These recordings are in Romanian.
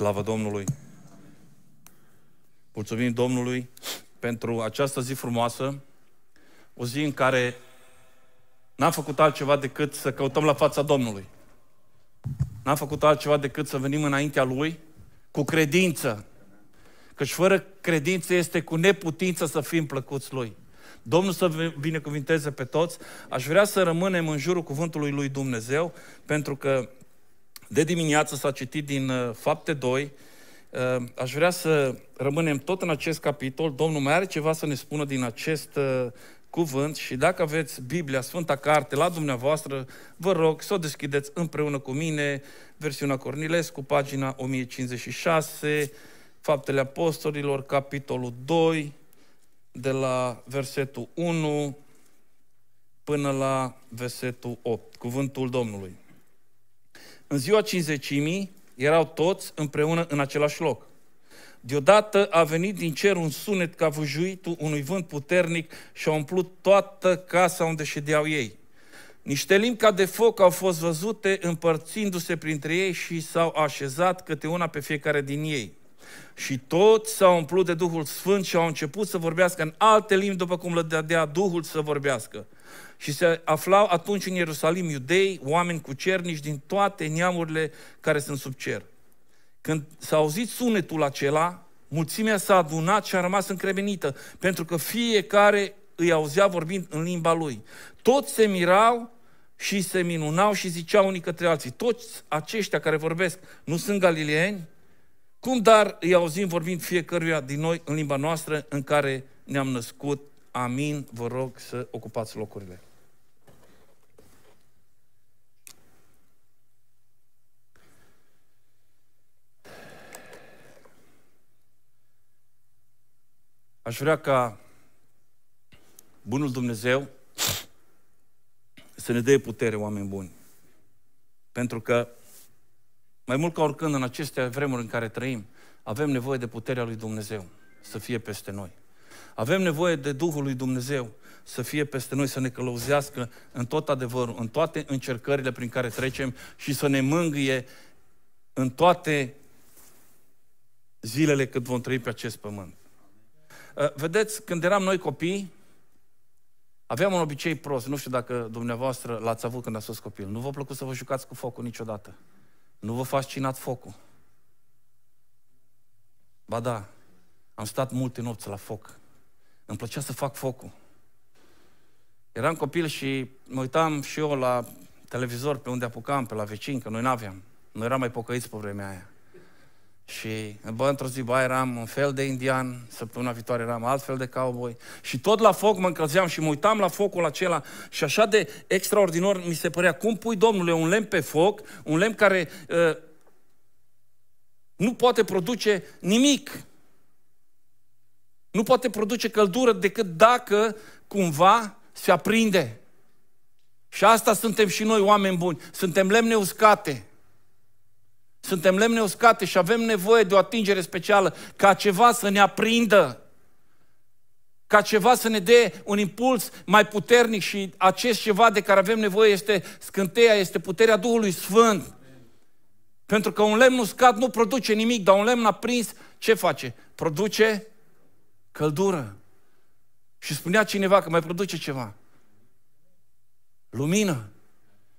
Slavă Domnului! Mulțumim Domnului pentru această zi frumoasă, o zi în care n-am făcut altceva decât să căutăm la fața Domnului. N-am făcut altceva decât să venim înaintea Lui cu credință. Căci fără credință este cu neputință să fim plăcuți Lui. Domnul să binecuvinteze pe toți. Aș vrea să rămânem în jurul cuvântului Lui Dumnezeu, pentru că de dimineață s-a citit din uh, Fapte 2. Uh, aș vrea să rămânem tot în acest capitol. Domnul mai are ceva să ne spună din acest uh, cuvânt și dacă aveți Biblia, Sfânta Carte la dumneavoastră, vă rog să o deschideți împreună cu mine, versiunea Cornilescu, pagina 1056, Faptele Apostolilor, capitolul 2, de la versetul 1 până la versetul 8, cuvântul Domnului. În ziua cinzecimii erau toți împreună în același loc. Deodată a venit din cer un sunet ca vâjuitul unui vânt puternic și a umplut toată casa unde ședeau ei. Niște limbi ca de foc au fost văzute împărțindu-se printre ei și s-au așezat câte una pe fiecare din ei. Și toți s-au umplut de Duhul Sfânt și au început să vorbească în alte limbi după cum le dădea Duhul să vorbească. Și se aflau atunci în Ierusalim iudei, oameni cu cernici din toate neamurile care sunt sub cer. Când s-a auzit sunetul acela, mulțimea s-a adunat și a rămas încremenită, pentru că fiecare îi auzea vorbind în limba lui. Toți se mirau și se minunau și ziceau unii către alții, toți aceștia care vorbesc nu sunt galileeni? Cum dar îi auzim vorbind fiecăruia din noi în limba noastră în care ne-am născut? Amin, vă rog să ocupați locurile. Aș vrea ca Bunul Dumnezeu să ne dea putere, oameni buni. Pentru că, mai mult ca oricând, în aceste vremuri în care trăim, avem nevoie de puterea lui Dumnezeu să fie peste noi. Avem nevoie de Duhul lui Dumnezeu să fie peste noi, să ne călăuzească în tot adevărul, în toate încercările prin care trecem și să ne mângâie în toate zilele cât vom trăi pe acest pământ. Uh, vedeți, când eram noi copii, aveam un obicei prost. Nu știu dacă dumneavoastră l-ați avut când ați fost copil. Nu vă plăcut să vă jucați cu focul niciodată. Nu vă fascinat focul. Ba da, am stat multe nopți la foc. Îmi plăcea să fac focul. Eram copil și mă uitam și eu la televizor pe unde apucam, pe la vecin, că noi n-aveam. Noi eram mai pocăiți pe vremea aia. Și bă, într-o zi, bă, eram un fel de indian, săptămâna viitoare eram altfel de cowboy. Și tot la foc mă încălzeam și mă uitam la focul acela și așa de extraordinar mi se părea, cum pui, Domnule, un lemn pe foc, un lemn care uh, nu poate produce nimic. Nu poate produce căldură decât dacă cumva se aprinde. Și asta suntem și noi, oameni buni. Suntem lemne uscate. Suntem lemne uscate și avem nevoie de o atingere specială ca ceva să ne aprindă, ca ceva să ne dea un impuls mai puternic și acest ceva de care avem nevoie este scânteia, este puterea Duhului Sfânt. Pentru că un lemn uscat nu produce nimic, dar un lemn aprins ce face? Produce căldură. Și spunea cineva că mai produce ceva. Lumină.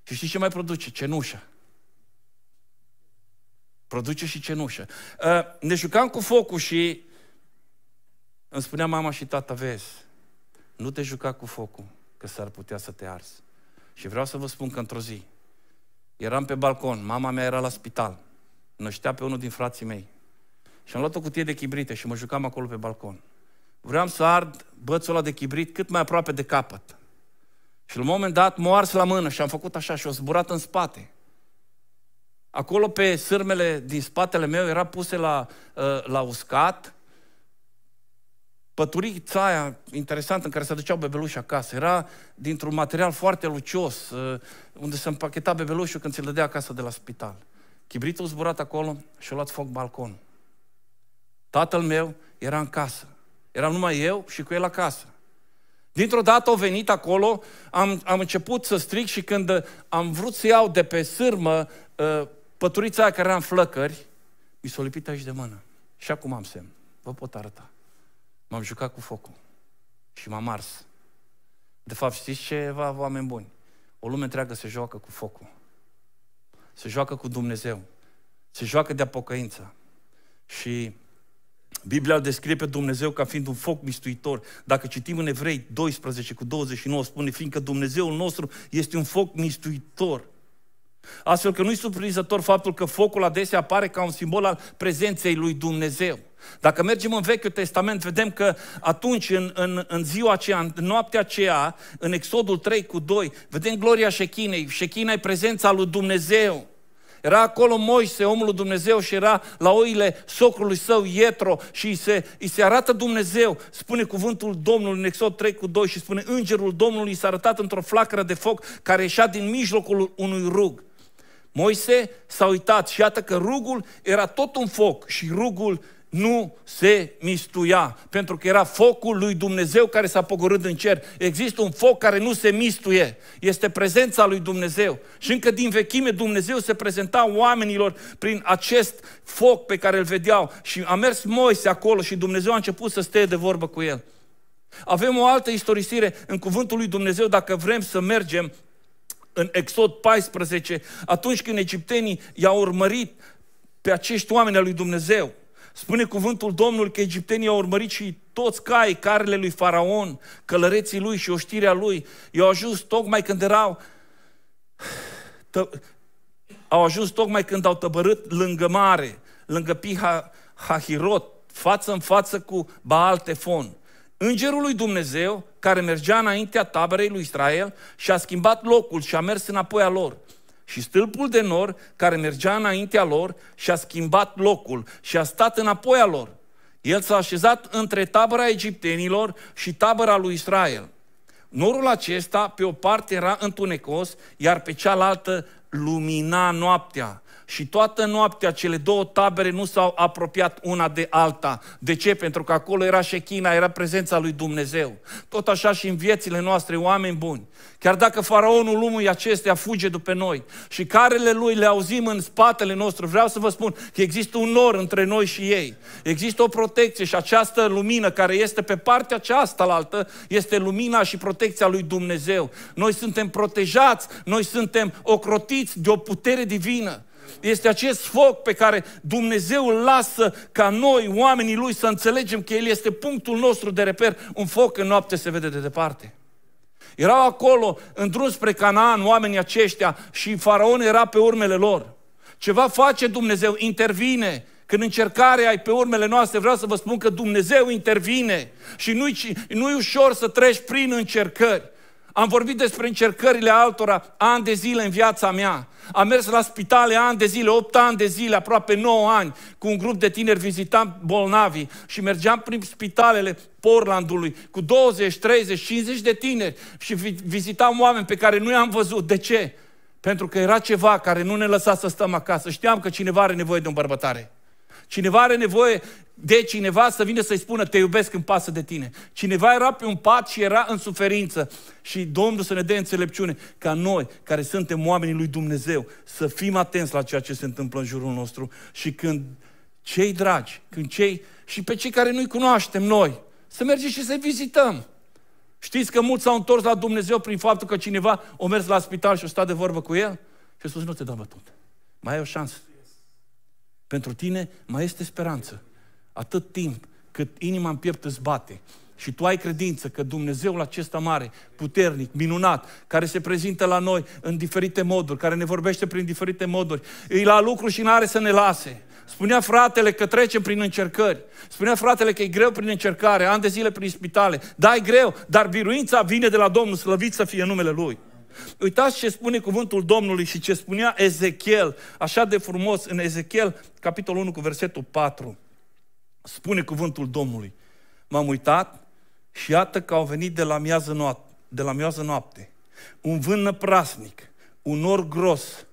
Și știi ce mai produce? Cenușa. Produce și cenușă. Ă, ne jucam cu focul și îmi spunea mama și tata, vezi, nu te juca cu focul, că s-ar putea să te arzi. Și vreau să vă spun că într-o zi eram pe balcon, mama mea era la spital, năștea pe unul din frații mei. Și am luat o cutie de chibrite și mă jucam acolo pe balcon. Vreau să ard bățul ăla de chibrit cât mai aproape de capăt. Și la un moment dat m-a ars la mână și am făcut așa și o zburat în spate. Acolo pe sârmele din spatele meu era puse la, ă, la uscat păturița aia interesantă în care se aduceau bebelușii acasă. Era dintr-un material foarte lucios, ă, unde se împacheta bebelușul când ți-l dădea acasă de la spital. Chibritul zburat acolo și-a luat foc balcon. Tatăl meu era în casă. Eram numai eu și cu el acasă. Dintr-o dată au venit acolo, am, am început să stric și când am vrut să iau de pe sârmă uh, Păturița aia care era în flăcări, mi s-a lipit aici de mână. Și acum am semn. Vă pot arăta. M-am jucat cu focul. Și m-am ars. De fapt, știți ceva, oameni buni? O lume întreagă se joacă cu focul. Se joacă cu Dumnezeu. Se joacă de apocăință. Și Biblia îl descrie pe Dumnezeu ca fiind un foc mistuitor. Dacă citim în Evrei 12 cu 29, spune, fiindcă Dumnezeul nostru este un foc mistuitor Astfel că nu-i surprinzător faptul că focul adesea apare ca un simbol al prezenței lui Dumnezeu. Dacă mergem în Vechiul Testament, vedem că atunci, în, în, în ziua aceea, în noaptea aceea, în Exodul 3 cu 2, vedem gloria Șechinei. Șechina e prezența lui Dumnezeu. Era acolo Moise, omul lui Dumnezeu, și era la oile socrului său, Ietro, și îi se, îi se arată Dumnezeu. Spune cuvântul Domnului în Exod 3 cu 2 și spune, Îngerul Domnului s-a arătat într-o flacără de foc care ieșea din mijlocul unui rug. Moise s-a uitat și iată că rugul era tot un foc și rugul nu se mistuia, pentru că era focul lui Dumnezeu care s-a pogorât în cer. Există un foc care nu se mistuie, este prezența lui Dumnezeu. Și încă din vechime Dumnezeu se prezenta oamenilor prin acest foc pe care îl vedeau. Și a mers Moise acolo și Dumnezeu a început să stea de vorbă cu el. Avem o altă istorisire în cuvântul lui Dumnezeu dacă vrem să mergem în Exod 14, atunci când egiptenii i-au urmărit pe acești oameni al lui Dumnezeu. Spune cuvântul Domnului că egiptenii au urmărit și toți cai, carele lui Faraon, călăreții lui și oștirea lui, i-au ajuns tocmai când erau tă, au ajuns tocmai când au tăbărât lângă mare, lângă Piha Hahirot, față în față cu Baal Tefon. Îngerul lui Dumnezeu, care mergea înaintea taberei lui Israel și a schimbat locul și a mers înapoi a lor. Și stâlpul de nor, care mergea înaintea lor și a schimbat locul și a stat înapoi a lor. El s-a așezat între tabăra egiptenilor și tabăra lui Israel. Norul acesta, pe o parte, era întunecos, iar pe cealaltă lumina noaptea. Și toată noaptea cele două tabere nu s-au apropiat una de alta. De ce? Pentru că acolo era șechina, era prezența lui Dumnezeu. Tot așa și în viețile noastre, oameni buni. Chiar dacă faraonul lumii acestea fuge după noi și carele lui le auzim în spatele nostru, vreau să vă spun că există un nor între noi și ei. Există o protecție și această lumină care este pe partea aceasta, altă, este lumina și protecția lui Dumnezeu. Noi suntem protejați, noi suntem ocrotiți de o putere divină. Este acest foc pe care Dumnezeu lasă ca noi, oamenii Lui, să înțelegem că El este punctul nostru de reper. Un foc în noapte se vede de departe. Erau acolo, în drum spre Canaan, oamenii aceștia și faraon era pe urmele lor. Ceva face Dumnezeu, intervine. Când încercarea ai pe urmele noastre, vreau să vă spun că Dumnezeu intervine și nu-i, nu ușor să treci prin încercări. Am vorbit despre încercările altora ani de zile în viața mea. Am mers la spitale ani de zile, 8 ani de zile, aproape 9 ani, cu un grup de tineri vizitam bolnavi și mergeam prin spitalele Portlandului cu 20, 30, 50 de tineri și vizitam oameni pe care nu i-am văzut. De ce? Pentru că era ceva care nu ne lăsa să stăm acasă. Știam că cineva are nevoie de un bărbătare. Cineva are nevoie de cineva să vină să-i spună, te iubesc în pasă de tine. Cineva era pe un pat și era în suferință. Și Domnul să ne dea înțelepciune ca noi, care suntem oamenii lui Dumnezeu, să fim atenți la ceea ce se întâmplă în jurul nostru. Și când cei dragi, când cei și pe cei care nu-i cunoaștem noi, să mergem și să-i vizităm. Știți că mulți s-au întors la Dumnezeu prin faptul că cineva o mers la spital și o stat de vorbă cu el? Și a spus, nu te dau bătut. Mai ai o șansă. Pentru tine mai este speranță. Atât timp cât inima în piept îți bate și tu ai credință că Dumnezeul acesta mare, puternic, minunat, care se prezintă la noi în diferite moduri, care ne vorbește prin diferite moduri, e la lucru și nu are să ne lase. Spunea fratele că trecem prin încercări. Spunea fratele că e greu prin încercare, ani de zile prin spitale. Da, e greu, dar biruința vine de la Domnul, slăvit să fie numele Lui. Uitați ce spune cuvântul Domnului și ce spunea Ezechiel, așa de frumos, în Ezechiel, capitolul 1 cu versetul 4. Spune cuvântul Domnului. M-am uitat și iată că au venit de la miază noapte, de la miază noapte un vânt prasnic, un nor gros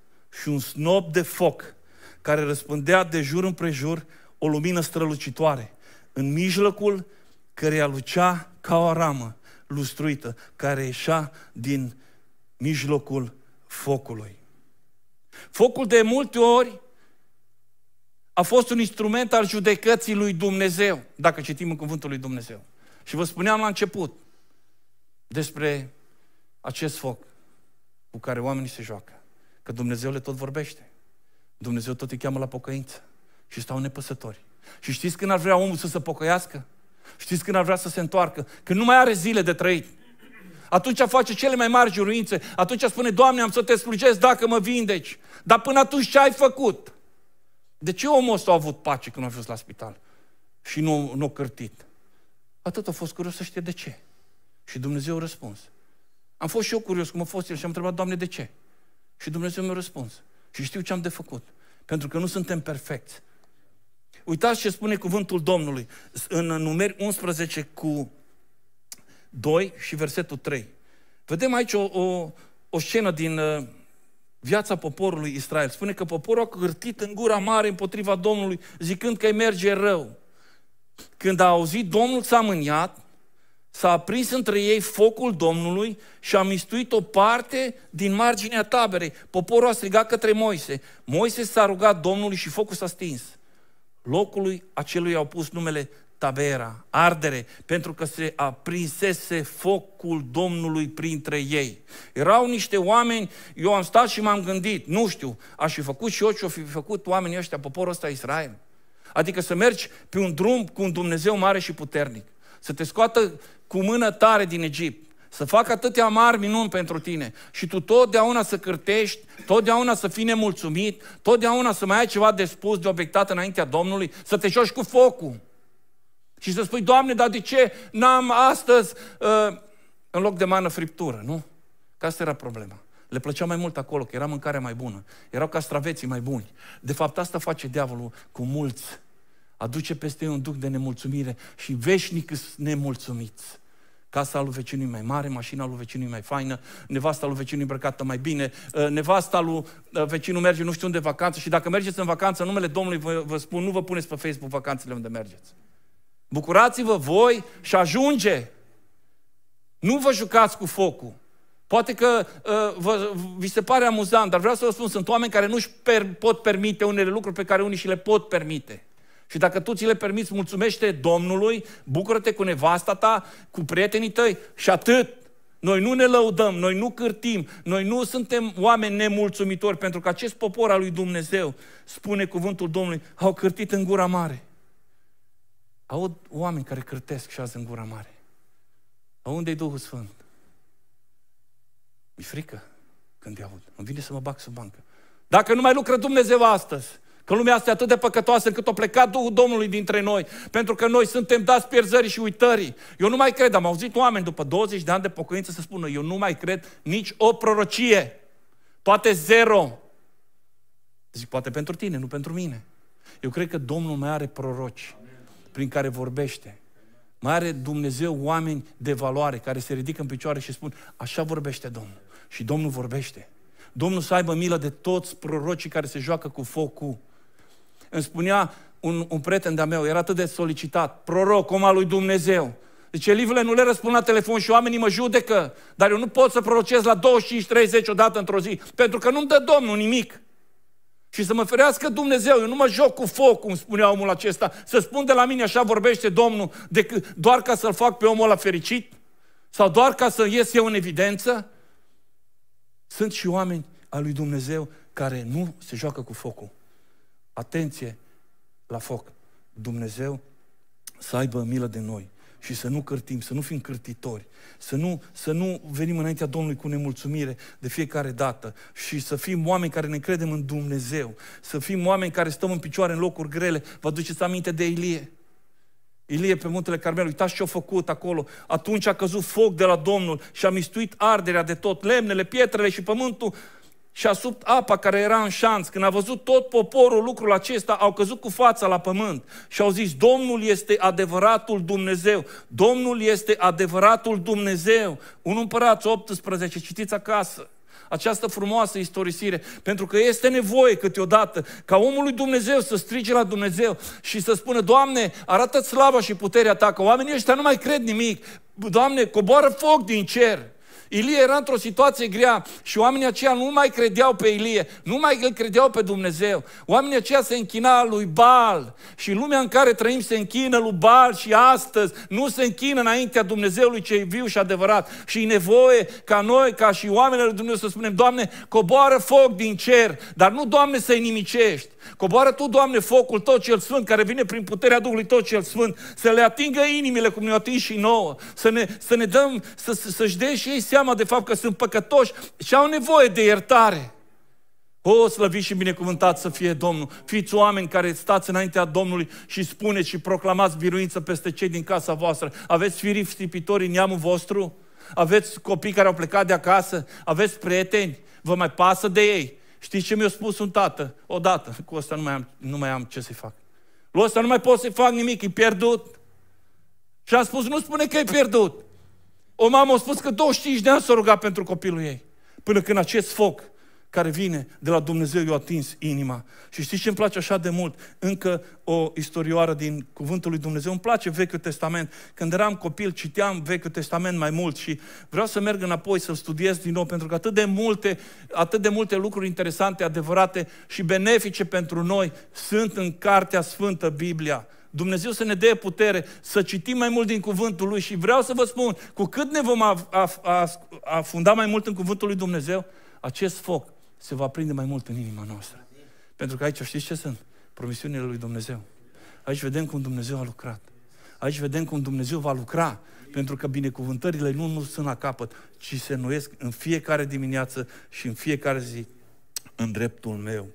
și un snop de foc care răspândea de jur împrejur o lumină strălucitoare, în mijlocul căreia lucea ca o ramă lustruită care ieșea din mijlocul focului. Focul de multe ori a fost un instrument al judecății lui Dumnezeu, dacă citim în cuvântul lui Dumnezeu. Și vă spuneam la început despre acest foc cu care oamenii se joacă. Că Dumnezeu le tot vorbește. Dumnezeu tot îi cheamă la pocăință. Și stau nepăsători. Și știți când ar vrea omul să se pocăiască? Știți când ar vrea să se întoarcă? Când nu mai are zile de trăit. Atunci face cele mai mari juruințe. Atunci spune, Doamne, am să te slujesc dacă mă vindeci. Dar până atunci ce ai făcut? De ce omul ăsta a avut pace când a fost la spital? Și nu, nu a cârtit. Atât a fost curios să știe de ce. Și Dumnezeu a răspuns. Am fost și eu curios cum a fost el și am întrebat, Doamne, de ce? Și Dumnezeu mi-a răspuns. Și știu ce am de făcut. Pentru că nu suntem perfecți. Uitați ce spune cuvântul Domnului în numeri 11 cu 2 și versetul 3. Vedem aici o, o, o scenă din uh, viața poporului Israel. Spune că poporul a cârtit în gura mare împotriva Domnului, zicând că îi merge rău. Când a auzit, Domnul s-a mâniat, s-a aprins între ei focul Domnului și a mistuit o parte din marginea taberei. Poporul a strigat către Moise. Moise s-a rugat Domnului și focul s-a stins. Locului acelui au pus numele tabera, ardere, pentru că se aprinsese focul Domnului printre ei. Erau niște oameni, eu am stat și m-am gândit, nu știu, aș fi făcut și eu ce-o fi făcut oamenii ăștia, poporul ăsta Israel. Adică să mergi pe un drum cu un Dumnezeu mare și puternic, să te scoată cu mână tare din Egipt, să facă atâtea mari minuni pentru tine și tu totdeauna să cârtești, totdeauna să fii nemulțumit, totdeauna să mai ai ceva de spus, de obiectat înaintea Domnului, să te joci cu focul. Și să spui, Doamne, dar de ce n-am astăzi uh, în loc de mană friptură, nu? Că asta era problema. Le plăcea mai mult acolo, că era mâncarea mai bună. Erau castraveții mai buni. De fapt, asta face diavolul cu mulți. Aduce peste ei un duc de nemulțumire și veșnic nemulțumiți. Casa lui vecinului mai mare, mașina lui vecinului mai faină, nevasta lui vecinului îmbrăcată mai bine, uh, nevasta lui uh, vecinul merge nu știu unde vacanță și dacă mergeți în vacanță, în numele Domnului vă, vă spun, nu vă puneți pe Facebook vacanțele unde mergeți. Bucurați-vă voi și ajunge. Nu vă jucați cu focul. Poate că uh, vă, vi se pare amuzant, dar vreau să vă spun, sunt oameni care nu-și per, pot permite unele lucruri pe care unii și le pot permite. Și dacă tu ți le permiți, mulțumește Domnului, bucură-te cu nevasta ta, cu prietenii tăi și atât. Noi nu ne lăudăm, noi nu cârtim, noi nu suntem oameni nemulțumitori, pentru că acest popor al lui Dumnezeu, spune cuvântul Domnului, au cârtit în gura mare. Aud oameni care cârtesc și azi în gura mare. A unde i Duhul Sfânt? Mi-e frică când îi aud. Îmi vine să mă bag sub bancă. Dacă nu mai lucră Dumnezeu astăzi, că lumea asta e atât de păcătoasă încât o plecat Duhul Domnului dintre noi, pentru că noi suntem dați pierzării și uitării. Eu nu mai cred, am auzit oameni după 20 de ani de pocăință să spună, eu nu mai cred nici o prorocie, poate zero. Zic, poate pentru tine, nu pentru mine. Eu cred că Domnul mai are proroci. Amin prin care vorbește. Mai are Dumnezeu oameni de valoare care se ridică în picioare și spun, așa vorbește Domnul. Și Domnul vorbește. Domnul să aibă milă de toți prorocii care se joacă cu focul. Îmi spunea un, un prieten de-a meu, era atât de solicitat, proroc, om al lui Dumnezeu. Zice, livele nu le răspund la telefon și oamenii mă judecă, dar eu nu pot să prorocez la 25-30 odată într-o zi, pentru că nu-mi dă Domnul nimic. Și să mă ferească Dumnezeu, eu nu mă joc cu foc, cum spunea omul acesta, să spun de la mine așa vorbește Domnul, decât doar ca să-l fac pe omul ăla fericit? Sau doar ca să ies eu în evidență? Sunt și oameni al lui Dumnezeu care nu se joacă cu focul. Atenție la foc! Dumnezeu să aibă milă de noi și să nu cârtim, să nu fim cârtitori, să nu, să nu venim înaintea Domnului cu nemulțumire de fiecare dată și să fim oameni care ne credem în Dumnezeu, să fim oameni care stăm în picioare în locuri grele. Vă duceți aminte de Ilie? Ilie pe muntele Carmel, uitați ce a făcut acolo. Atunci a căzut foc de la Domnul și a mistuit arderea de tot, lemnele, pietrele și pământul și-a subt apa care era în șanț. Când a văzut tot poporul lucrul acesta, au căzut cu fața la pământ și au zis, Domnul este adevăratul Dumnezeu, Domnul este adevăratul Dumnezeu. Un împărat 18, citiți acasă această frumoasă istorisire, pentru că este nevoie câteodată ca omul lui Dumnezeu să strige la Dumnezeu și să spună, Doamne, arată slava și puterea Ta, că oamenii ăștia nu mai cred nimic, Doamne, coboară foc din cer, Ilie era într-o situație grea și oamenii aceia nu mai credeau pe Ilie, nu mai îl credeau pe Dumnezeu. Oamenii aceia se închina lui bal și lumea în care trăim se închină lui bal și astăzi nu se închină înaintea Dumnezeului cei viu și adevărat. Și e nevoie ca noi, ca și oamenii lui Dumnezeu să spunem, Doamne, coboară foc din cer, dar nu, Doamne, să-i nimicești. Coboară Tu, Doamne, focul tot cel Sfânt, care vine prin puterea Duhului tot cel Sfânt, să le atingă inimile cum ne-o atingi și nouă, să ne, să ne dăm, să, să-și dea și ei seama de fapt că sunt păcătoși și au nevoie de iertare. O, slăvit și binecuvântat să fie Domnul! Fiți oameni care stați înaintea Domnului și spuneți și proclamați biruință peste cei din casa voastră. Aveți firii stipitori în neamul vostru? Aveți copii care au plecat de acasă? Aveți prieteni? Vă mai pasă de ei? Știți ce mi-a spus un tată? Odată, cu ăsta nu mai am, nu mai am ce să-i fac. Cu ăsta nu mai pot să-i fac nimic, e pierdut. Și am spus, nu spune că e pierdut. O mamă a spus că 25 de ani s-a rugat pentru copilul ei. Până când acest foc care vine de la Dumnezeu i-a atins inima. Și știți ce îmi place așa de mult? Încă o istorioară din Cuvântul lui Dumnezeu. Îmi place Vechiul Testament. Când eram copil, citeam Vechiul Testament mai mult și vreau să merg înapoi să-l studiez din nou, pentru că atât de multe, atât de multe lucruri interesante, adevărate și benefice pentru noi sunt în Cartea Sfântă, Biblia. Dumnezeu să ne dea putere să citim mai mult din cuvântul Lui și vreau să vă spun, cu cât ne vom afunda mai mult în cuvântul Lui Dumnezeu, acest foc se va prinde mai mult în inima noastră. Pentru că aici știți ce sunt? Promisiunile Lui Dumnezeu. Aici vedem cum Dumnezeu a lucrat. Aici vedem cum Dumnezeu va lucra. Pentru că binecuvântările nu, nu sunt la capăt, ci se nuiesc în fiecare dimineață și în fiecare zi în dreptul meu.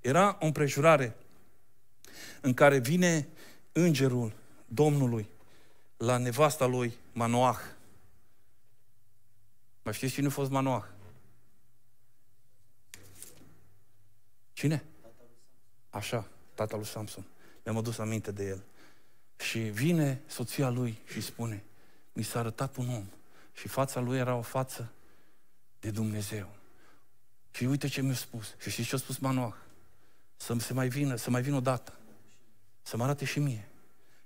Era o împrejurare în care vine îngerul Domnului la nevasta lui Manoah. Mai știți cine a fost Manoah? Cine? Așa, tatăl lui Samson. Mi-am adus aminte de el. Și vine soția lui și spune, mi s-a arătat un om și fața lui era o față de Dumnezeu. Și uite ce mi-a spus. Și știți ce a spus Manoah? Să se mai vină, să mai vină o dată să mă arate și mie.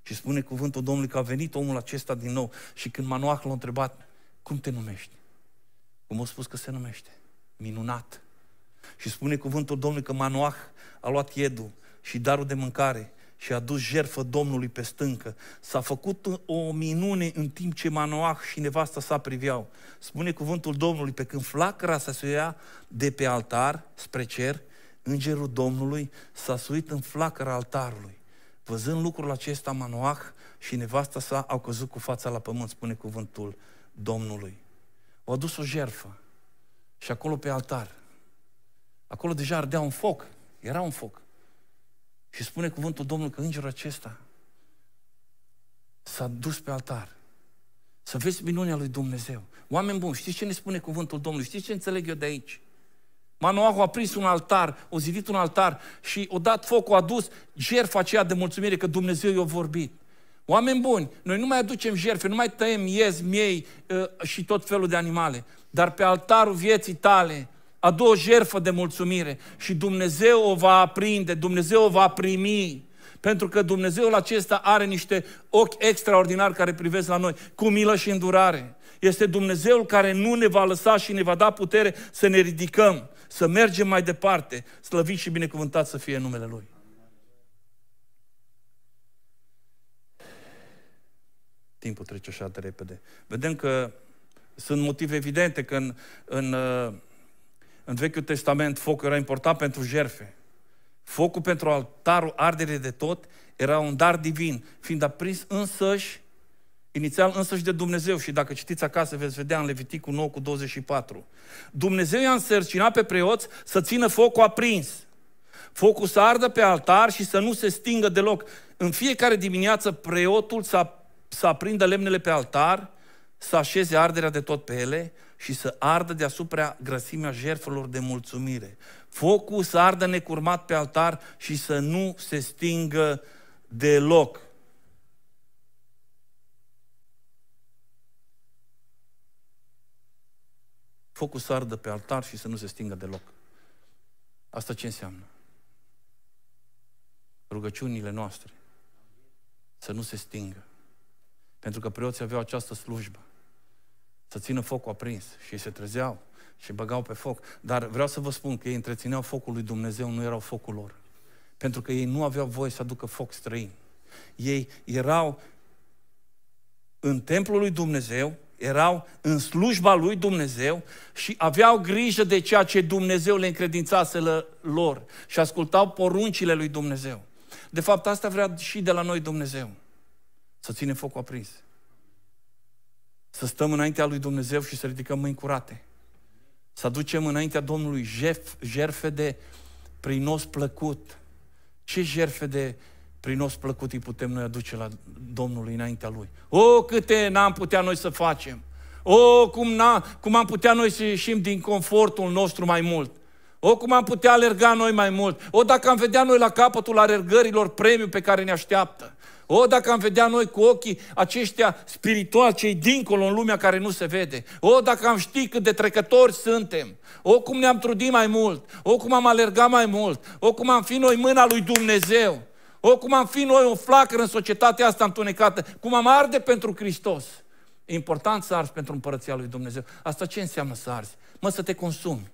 Și spune cuvântul Domnului că a venit omul acesta din nou și când Manoah l-a întrebat, cum te numești? Cum a spus că se numește? Minunat. Și spune cuvântul Domnului că Manoah a luat iedul și darul de mâncare și a dus jerfă Domnului pe stâncă. S-a făcut o minune în timp ce Manoah și nevasta sa priveau. Spune cuvântul Domnului, pe când flacăra s-a suia de pe altar spre cer, îngerul Domnului s-a suit în flacăra altarului. Văzând lucrul acesta, Manoah și nevasta sa au căzut cu fața la pământ, spune cuvântul Domnului. Au adus o jerfă și acolo pe altar, acolo deja ardea un foc, era un foc. Și spune cuvântul Domnului că îngerul acesta s-a dus pe altar. Să vezi minunea lui Dumnezeu. Oameni buni, știți ce ne spune cuvântul Domnului? Știți ce înțeleg eu de aici? Manoahu a prins un altar, o zidit un altar și o dat foc, o adus jertfa aceea de mulțumire că Dumnezeu i-a vorbit. Oameni buni, noi nu mai aducem jertfe, nu mai tăiem iez, miei uh, și tot felul de animale, dar pe altarul vieții tale adu o jertfă de mulțumire și Dumnezeu o va aprinde, Dumnezeu o va primi. Pentru că Dumnezeul acesta are niște ochi extraordinari care privesc la noi, cu milă și îndurare. Este Dumnezeul care nu ne va lăsa și ne va da putere să ne ridicăm să mergem mai departe, slăvit și binecuvântat să fie numele Lui. Timpul trece așa de repede. Vedem că sunt motive evidente că în, în, uh, în Vechiul Testament focul era important pentru jerfe. Focul pentru altarul ardere de tot era un dar divin, fiind aprins însăși inițial însăși de Dumnezeu și dacă citiți acasă veți vedea în Leviticul 9 cu 24. Dumnezeu i-a însărcinat pe preoți să țină focul aprins. Focul să ardă pe altar și să nu se stingă deloc. În fiecare dimineață preotul să, să aprindă lemnele pe altar, să așeze arderea de tot pe ele și să ardă deasupra grăsimea jertfelor de mulțumire. Focul să ardă necurmat pe altar și să nu se stingă deloc. focul să ardă pe altar și să nu se stingă deloc. Asta ce înseamnă? Rugăciunile noastre să nu se stingă. Pentru că preoții aveau această slujbă. Să țină focul aprins și ei se trezeau și băgau pe foc. Dar vreau să vă spun că ei întrețineau focul lui Dumnezeu, nu erau focul lor. Pentru că ei nu aveau voie să aducă foc străin. Ei erau în templul lui Dumnezeu, erau în slujba lui Dumnezeu și aveau grijă de ceea ce Dumnezeu le încredințase lor și ascultau poruncile lui Dumnezeu. De fapt, asta vrea și de la noi Dumnezeu. Să ținem focul aprins. Să stăm înaintea lui Dumnezeu și să ridicăm mâini curate. Să aducem înaintea Domnului jef, jerfe de prinos plăcut. Ce jerfe de prin os plăcut îi putem noi aduce la Domnul înaintea Lui. O, câte n-am putea noi să facem! O, cum, n-a, cum am putea noi să ieșim din confortul nostru mai mult! O, cum am putea alerga noi mai mult! O, dacă am vedea noi la capătul alergărilor premiul pe care ne așteaptă! O, dacă am vedea noi cu ochii aceștia spirituali, cei dincolo în lumea care nu se vede. O, dacă am ști cât de trecători suntem. O, cum ne-am trudit mai mult. O, cum am alergat mai mult. O, cum am fi noi mâna lui Dumnezeu. O, cum am fi noi o flacără în societatea asta întunecată, cum am arde pentru Hristos. E important să arzi pentru împărăția lui Dumnezeu. Asta ce înseamnă să arzi? Mă, să te consumi.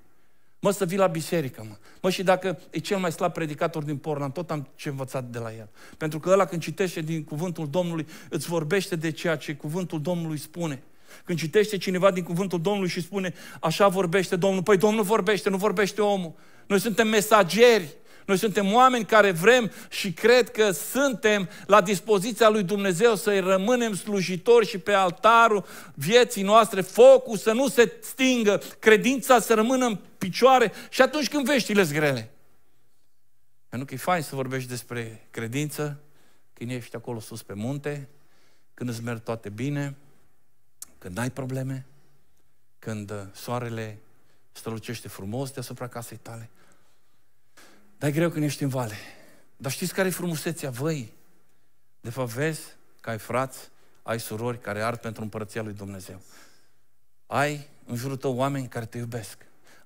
Mă, să vii la biserică, mă. Mă, și dacă e cel mai slab predicator din am tot am ce învățat de la el. Pentru că ăla când citește din cuvântul Domnului, îți vorbește de ceea ce cuvântul Domnului spune. Când citește cineva din cuvântul Domnului și spune, așa vorbește Domnul, păi Domnul vorbește, nu vorbește omul. Noi suntem mesageri noi suntem oameni care vrem și cred că suntem la dispoziția lui Dumnezeu să-i rămânem slujitori și pe altarul vieții noastre, focul să nu se stingă, credința să rămână în picioare și atunci când veștile grele. Pentru că e fain să vorbești despre credință, când ești acolo sus pe munte, când îți merg toate bine, când ai probleme, când uh, soarele strălucește frumos deasupra casei tale. Dar e greu când ești în vale. Dar știți care e frumusețea voi? De fapt, vezi că ai frați, ai surori care ard pentru împărăția lui Dumnezeu. Ai în jurul tău oameni care te iubesc.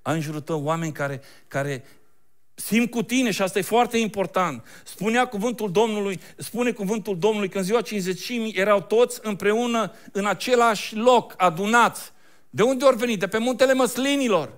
Ai în jurul tău oameni care, care simt cu tine și asta e foarte important. Spunea cuvântul Domnului, spune cuvântul Domnului că în ziua 50 erau toți împreună în același loc, adunați. De unde ori venit? De pe muntele măslinilor.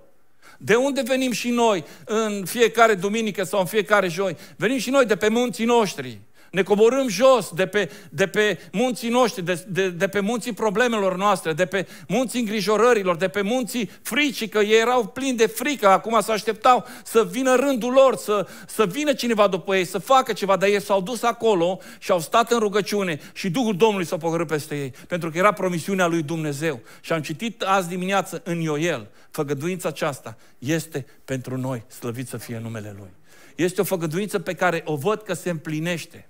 De unde venim și noi în fiecare duminică sau în fiecare joi? Venim și noi de pe munții noștri. Ne coborâm jos de pe, de pe munții noștri, de, de, de pe munții problemelor noastre, de pe munții îngrijorărilor, de pe munții fricii, că ei erau plini de frică, acum se așteptau să vină rândul lor, să, să vină cineva după ei, să facă ceva, dar ei s-au dus acolo și au stat în rugăciune și Duhul Domnului s-a pogărât peste ei, pentru că era promisiunea lui Dumnezeu. Și am citit azi dimineață în Ioel, făgăduința aceasta este pentru noi, slăvit să fie numele Lui. Este o făgăduință pe care o văd că se împlinește.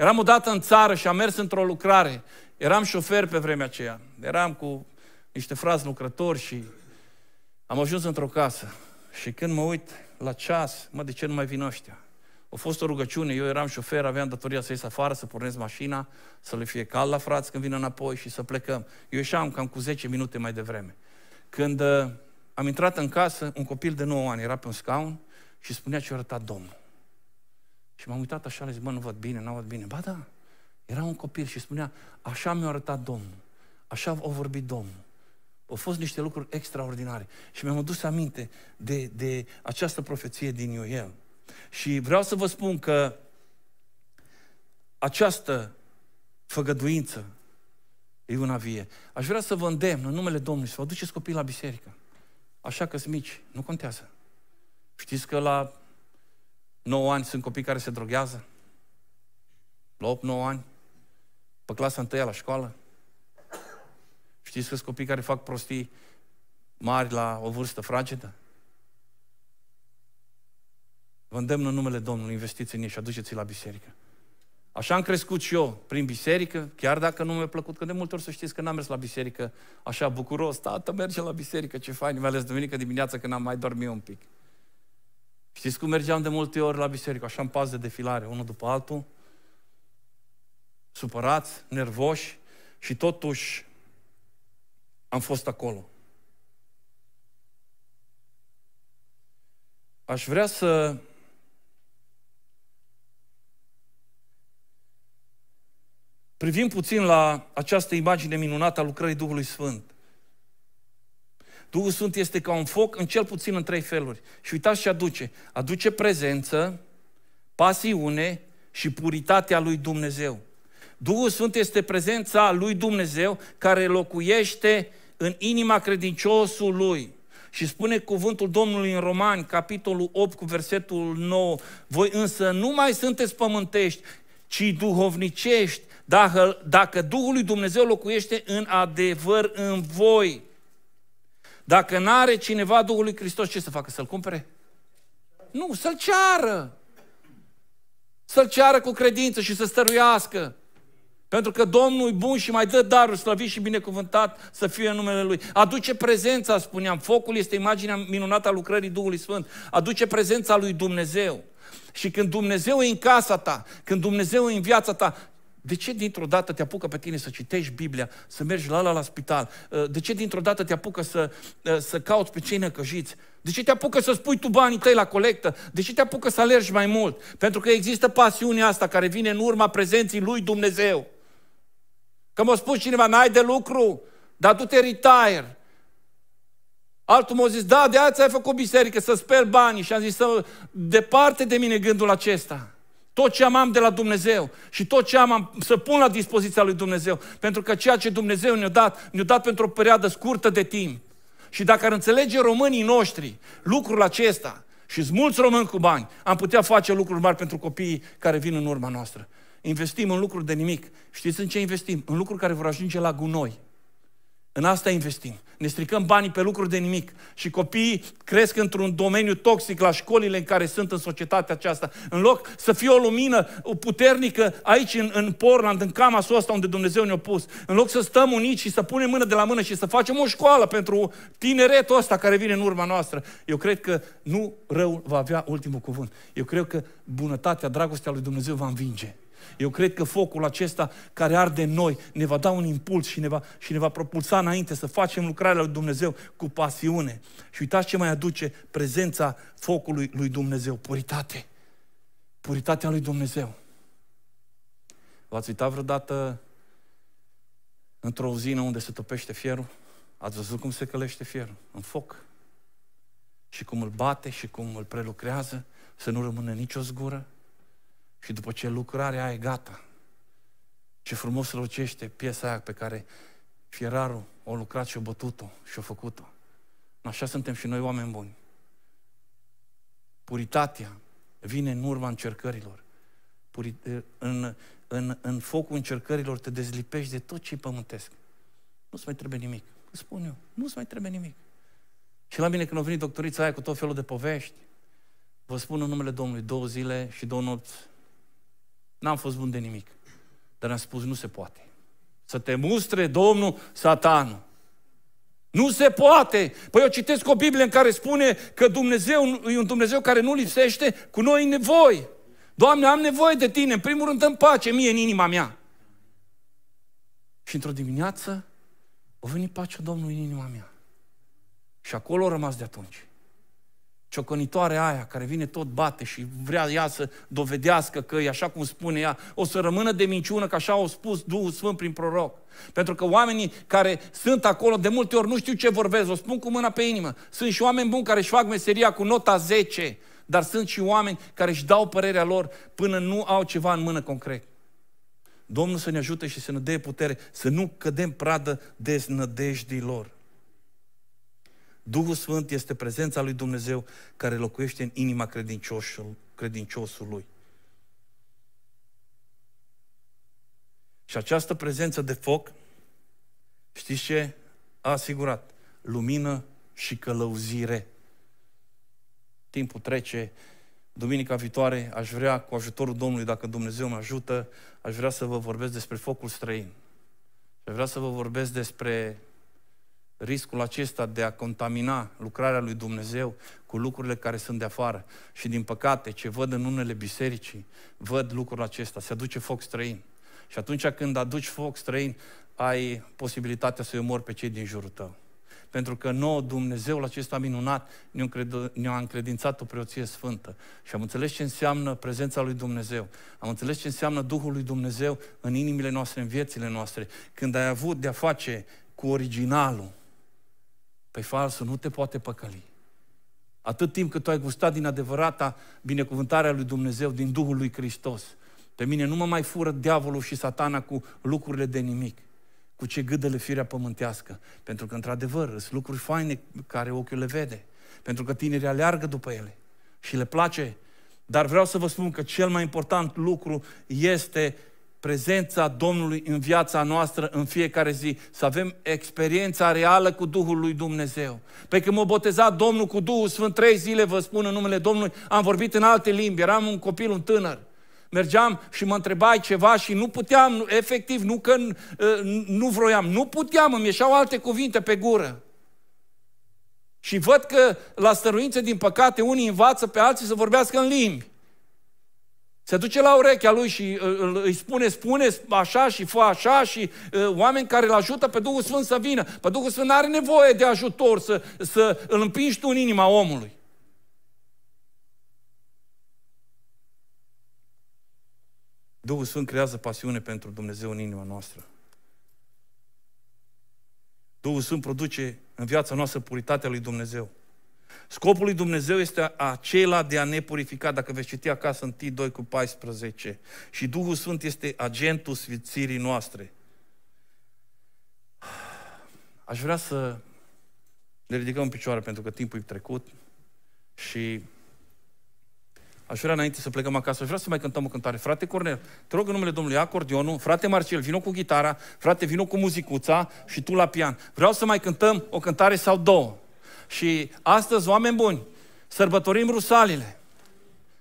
Eram odată în țară și am mers într-o lucrare. Eram șofer pe vremea aceea. Eram cu niște frați lucrători și am ajuns într-o casă. Și când mă uit la ceas, mă, de ce nu mai vin ăștia? A fost o rugăciune, eu eram șofer, aveam datoria să ies afară, să pornesc mașina, să le fie cald la frați când vin înapoi și să plecăm. Eu ieșeam cam cu 10 minute mai devreme. Când uh, am intrat în casă, un copil de 9 ani era pe un scaun și spunea ce arăta Domnul. Și m-am uitat așa, le zic, bă, nu văd bine, nu văd bine. Ba da, era un copil și spunea, așa mi-a arătat Domnul, așa a vorbit Domnul. Au fost niște lucruri extraordinare. Și mi-am adus aminte de, de această profeție din Ioel. Și vreau să vă spun că această făgăduință e una vie. Aș vrea să vă îndemn în numele Domnului să vă duceți copii la biserică. Așa că sunt mici, nu contează. Știți că la 9 ani sunt copii care se droghează. La 8-9 ani. Pe clasa întâia la școală. Știți că sunt copii care fac prostii mari la o vârstă fragedă? Vă îndemn în numele Domnului, investiți în ei și aduceți-i la biserică. Așa am crescut și eu prin biserică, chiar dacă nu mi-a plăcut, că de multe ori să știți că n-am mers la biserică așa bucuros, tată merge la biserică, ce fain, mai ales duminică dimineața când am mai dormit un pic. Știți cum mergeam de multe ori la biserică, așa în pas de defilare, unul după altul, supărați, nervoși și totuși am fost acolo. Aș vrea să privim puțin la această imagine minunată a lucrării Duhului Sfânt. Duhul Sfânt este ca un foc în cel puțin în trei feluri. Și uitați ce aduce. Aduce prezență, pasiune și puritatea lui Dumnezeu. Duhul Sfânt este prezența lui Dumnezeu care locuiește în inima credinciosului. Și spune cuvântul Domnului în Romani, capitolul 8 cu versetul 9, voi însă nu mai sunteți pământești, ci duhovnicești, dacă, dacă Duhul lui Dumnezeu locuiește în adevăr în voi. Dacă nu are cineva Duhul lui Hristos, ce să facă? Să-l cumpere? Nu, să-l ceară. Să-l ceară cu credință și să stăruiască. Pentru că Domnul e bun și mai dă darul slăvit și binecuvântat să fie în numele Lui. Aduce prezența, spuneam. Focul este imaginea minunată a lucrării Duhului Sfânt. Aduce prezența lui Dumnezeu. Și când Dumnezeu e în casa ta, când Dumnezeu e în viața ta, de ce dintr-o dată te apucă pe tine să citești Biblia, să mergi la la la spital? Uh, de ce dintr-o dată te apucă să, uh, să cauți pe cei năcăjiți? De ce te apucă să spui tu banii tăi la colectă? De ce te apucă să alergi mai mult? Pentru că există pasiunea asta care vine în urma prezenții lui Dumnezeu. Că m-a spus cineva, n-ai de lucru, dar tu te retire. Altul m-a zis, da, de aia ți-ai făcut biserică, să speli banii. Și am zis, departe de mine gândul acesta. Tot ce am am de la Dumnezeu și tot ce am, am să pun la dispoziția lui Dumnezeu. Pentru că ceea ce Dumnezeu ne-a dat, ne-a dat pentru o perioadă scurtă de timp. Și dacă ar înțelege românii noștri lucrul acesta, și mulți români cu bani, am putea face lucruri mari pentru copiii care vin în urma noastră. Investim în lucruri de nimic. Știți în ce investim? În lucruri care vor ajunge la gunoi. În asta investim. Ne stricăm banii pe lucruri de nimic. Și copiii cresc într-un domeniu toxic la școlile în care sunt în societatea aceasta. În loc să fie o lumină puternică aici în, în Portland, în cama asta unde Dumnezeu ne-a pus. În loc să stăm uniți și să punem mână de la mână și să facem o școală pentru tineretul ăsta care vine în urma noastră. Eu cred că nu răul va avea ultimul cuvânt. Eu cred că bunătatea, dragostea lui Dumnezeu va învinge. Eu cred că focul acesta care arde în noi ne va da un impuls și ne va, și ne va propulsa înainte să facem lucrarea lui Dumnezeu cu pasiune. Și uitați ce mai aduce prezența focului lui Dumnezeu, puritate. Puritatea lui Dumnezeu. V-ați uitat vreodată într-o uzină unde se topește fierul? Ați văzut cum se călește fierul? În foc. Și cum îl bate și cum îl prelucrează, să nu rămână nicio zgură. Și după ce lucrarea e gata, ce frumos lucește piesa aia pe care fierarul o lucrat și o bătut-o și o făcut-o. Așa suntem și noi oameni buni. Puritatea vine în urma încercărilor. Purit- în, în, în focul încercărilor te dezlipești de tot ce pământesc. Nu-ți mai trebuie nimic. Îți spun eu, nu-ți mai trebuie nimic. Și la mine când a venit doctorița aia cu tot felul de povești, vă spun în numele Domnului, două zile și două nopți N-am fost bun de nimic. Dar am spus, nu se poate. Să te mustre Domnul satanul. Nu se poate! Păi eu citesc o Biblie în care spune că Dumnezeu e un Dumnezeu care nu lipsește cu noi nevoi. Doamne, am nevoie de Tine. În primul rând, în pace mie în inima mea. Și într-o dimineață, a venit pacea Domnului în inima mea. Și acolo a rămas de atunci ciocănitoare aia care vine tot bate și vrea ea să dovedească că e așa cum spune ea, o să rămână de minciună, că așa au spus Duhul Sfânt prin proroc. Pentru că oamenii care sunt acolo, de multe ori nu știu ce vorbesc, o spun cu mâna pe inimă. Sunt și oameni buni care își fac meseria cu nota 10, dar sunt și oameni care își dau părerea lor până nu au ceva în mână concret. Domnul să ne ajute și să ne dea putere să nu cădem pradă lor. Duhul Sfânt este prezența lui Dumnezeu care locuiește în inima credinciosului. Și această prezență de foc, știți ce a asigurat? Lumină și călăuzire. Timpul trece, duminica viitoare aș vrea, cu ajutorul Domnului, dacă Dumnezeu mă ajută, aș vrea să vă vorbesc despre focul străin. Aș vrea să vă vorbesc despre riscul acesta de a contamina lucrarea lui Dumnezeu cu lucrurile care sunt de afară. Și din păcate, ce văd în unele biserici, văd lucrul acesta, se aduce foc străin. Și atunci când aduci foc străin, ai posibilitatea să-i omori pe cei din jurul tău. Pentru că nouă Dumnezeul acesta minunat ne-a încredințat o preoție sfântă. Și am înțeles ce înseamnă prezența lui Dumnezeu. Am înțeles ce înseamnă Duhul lui Dumnezeu în inimile noastre, în viețile noastre. Când ai avut de-a face cu originalul, Păi falsul nu te poate păcăli. Atât timp cât tu ai gustat din adevărata binecuvântarea lui Dumnezeu, din Duhul lui Hristos. Pe mine nu mă mai fură diavolul și satana cu lucrurile de nimic, cu ce gâdele firea pământească. Pentru că, într-adevăr, sunt lucruri faine care ochiul le vede. Pentru că tinerii aleargă după ele și le place. Dar vreau să vă spun că cel mai important lucru este prezența Domnului în viața noastră în fiecare zi, să avem experiența reală cu Duhul lui Dumnezeu. Pe când mă boteza Domnul cu Duhul Sfânt, trei zile vă spun în numele Domnului, am vorbit în alte limbi, eram un copil, un tânăr. Mergeam și mă întrebai ceva și nu puteam, efectiv, nu că uh, nu vroiam, nu puteam, îmi ieșeau alte cuvinte pe gură. Și văd că la stăruințe, din păcate, unii învață pe alții să vorbească în limbi. Se duce la urechea lui și uh, îi spune, spune așa și fă așa și uh, oameni care îl ajută pe Duhul Sfânt să vină. Pe Duhul Sfânt are nevoie de ajutor să, să îl împingi tu în inima omului. Duhul Sfânt creează pasiune pentru Dumnezeu în inima noastră. Duhul Sfânt produce în viața noastră puritatea lui Dumnezeu. Scopul lui Dumnezeu este acela de a ne purifica, dacă veți citi acasă în T2 cu 14. Și Duhul Sfânt este agentul sfințirii noastre. Aș vrea să ne ridicăm în picioare pentru că timpul e trecut și aș vrea înainte să plecăm acasă, aș vrea să mai cântăm o cântare. Frate Cornel, te rog în numele Domnului acordionul, frate Marcel, vino cu gitara, frate vino cu muzicuța și tu la pian. Vreau să mai cântăm o cântare sau două. Și astăzi, oameni buni, sărbătorim rusalile.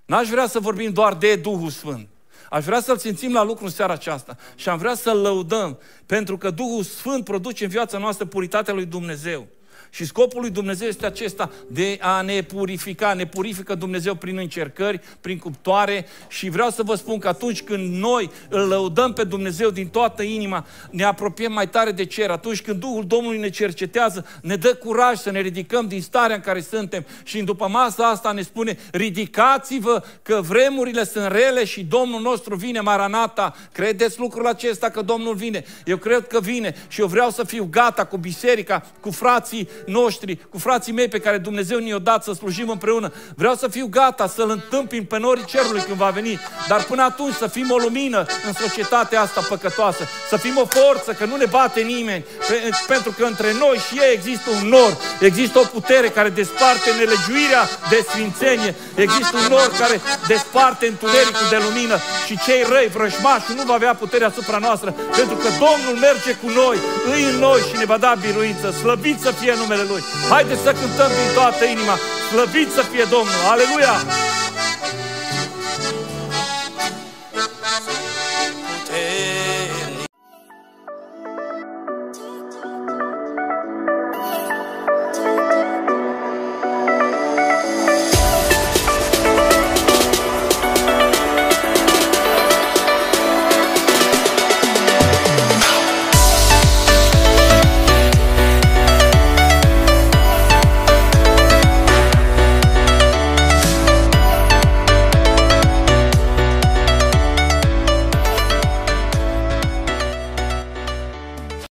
N-aș vrea să vorbim doar de Duhul Sfânt. Aș vrea să-L simțim la lucru în seara aceasta și am vrea să-L lăudăm, pentru că Duhul Sfânt produce în viața noastră puritatea lui Dumnezeu. Și scopul lui Dumnezeu este acesta de a ne purifica. Ne purifică Dumnezeu prin încercări, prin cuptoare și vreau să vă spun că atunci când noi îl lăudăm pe Dumnezeu din toată inima, ne apropiem mai tare de cer. Atunci când Duhul Domnului ne cercetează, ne dă curaj să ne ridicăm din starea în care suntem și după masa asta ne spune ridicați-vă că vremurile sunt rele și Domnul nostru vine, Maranata. Credeți lucrul acesta că Domnul vine? Eu cred că vine și eu vreau să fiu gata cu biserica, cu frații noștri, cu frații mei pe care Dumnezeu ne-i-a dat să slujim împreună. Vreau să fiu gata să-L întâmpin pe norii cerului când va veni, dar până atunci să fim o lumină în societatea asta păcătoasă, să fim o forță, că nu ne bate nimeni, pentru că între noi și ei există un nor, există o putere care desparte nelegiuirea de sfințenie, există un nor care desparte întunericul de lumină și cei răi, vrăjmași, nu va avea puterea asupra noastră, pentru că Domnul merge cu noi, îi în noi și ne va da biruință. Slăbit să fie numai numele Lui. Haideți să cântăm din toată inima, slăvit să fie Domnul, aleluia!